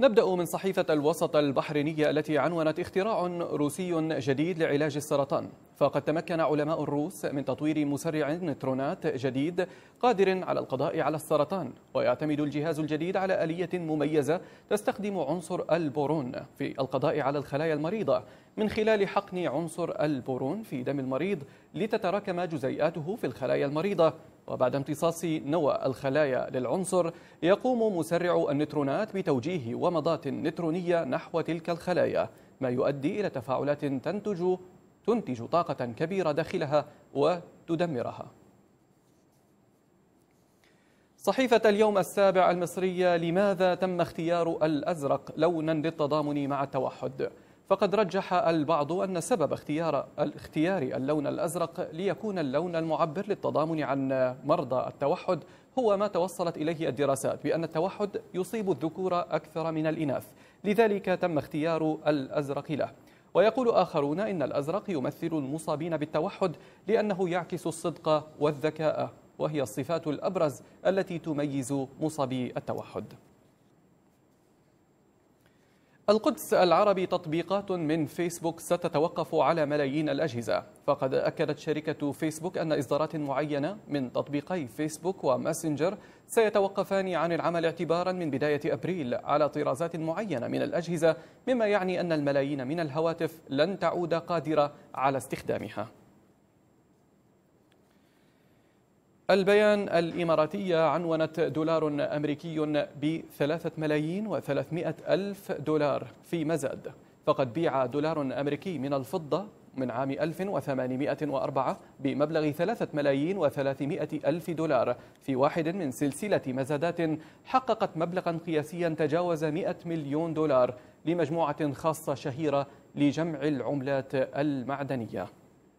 نبدأ من صحيفة الوسط البحرينية التي عنونت اختراع روسي جديد لعلاج السرطان فقد تمكن علماء الروس من تطوير مسرع نترونات جديد قادر على القضاء على السرطان ويعتمد الجهاز الجديد على آلية مميزة تستخدم عنصر البورون في القضاء على الخلايا المريضة من خلال حقن عنصر البورون في دم المريض لتتراكم جزيئاته في الخلايا المريضة وبعد امتصاص نوى الخلايا للعنصر يقوم مسرع النترونات بتوجيه ومضات نترونية نحو تلك الخلايا ما يؤدي إلى تفاعلات تنتج تنتج طاقة كبيرة داخلها وتدمرها صحيفة اليوم السابع المصرية لماذا تم اختيار الأزرق لونا للتضامن مع التوحد؟ فقد رجح البعض أن سبب اختيار الاختيار اللون الأزرق ليكون اللون المعبر للتضامن عن مرضى التوحد هو ما توصلت إليه الدراسات بأن التوحد يصيب الذكور أكثر من الإناث لذلك تم اختيار الأزرق له ويقول آخرون إن الأزرق يمثل المصابين بالتوحد لأنه يعكس الصدق والذكاء وهي الصفات الأبرز التي تميز مصابي التوحد القدس العربي تطبيقات من فيسبوك ستتوقف على ملايين الأجهزة فقد أكدت شركة فيسبوك أن إصدارات معينة من تطبيقي فيسبوك وماسنجر سيتوقفان عن العمل اعتبارا من بداية أبريل على طرازات معينة من الأجهزة مما يعني أن الملايين من الهواتف لن تعود قادرة على استخدامها البيان الإماراتية عنونت دولار أمريكي بثلاثة ملايين وثلاثمائة ألف دولار في مزاد فقد بيع دولار أمريكي من الفضة من عام 1804 بمبلغ 3 ملايين و300 ألف دولار في واحد من سلسلة مزادات حققت مبلغا قياسيا تجاوز 100 مليون دولار لمجموعة خاصة شهيرة لجمع العملات المعدنية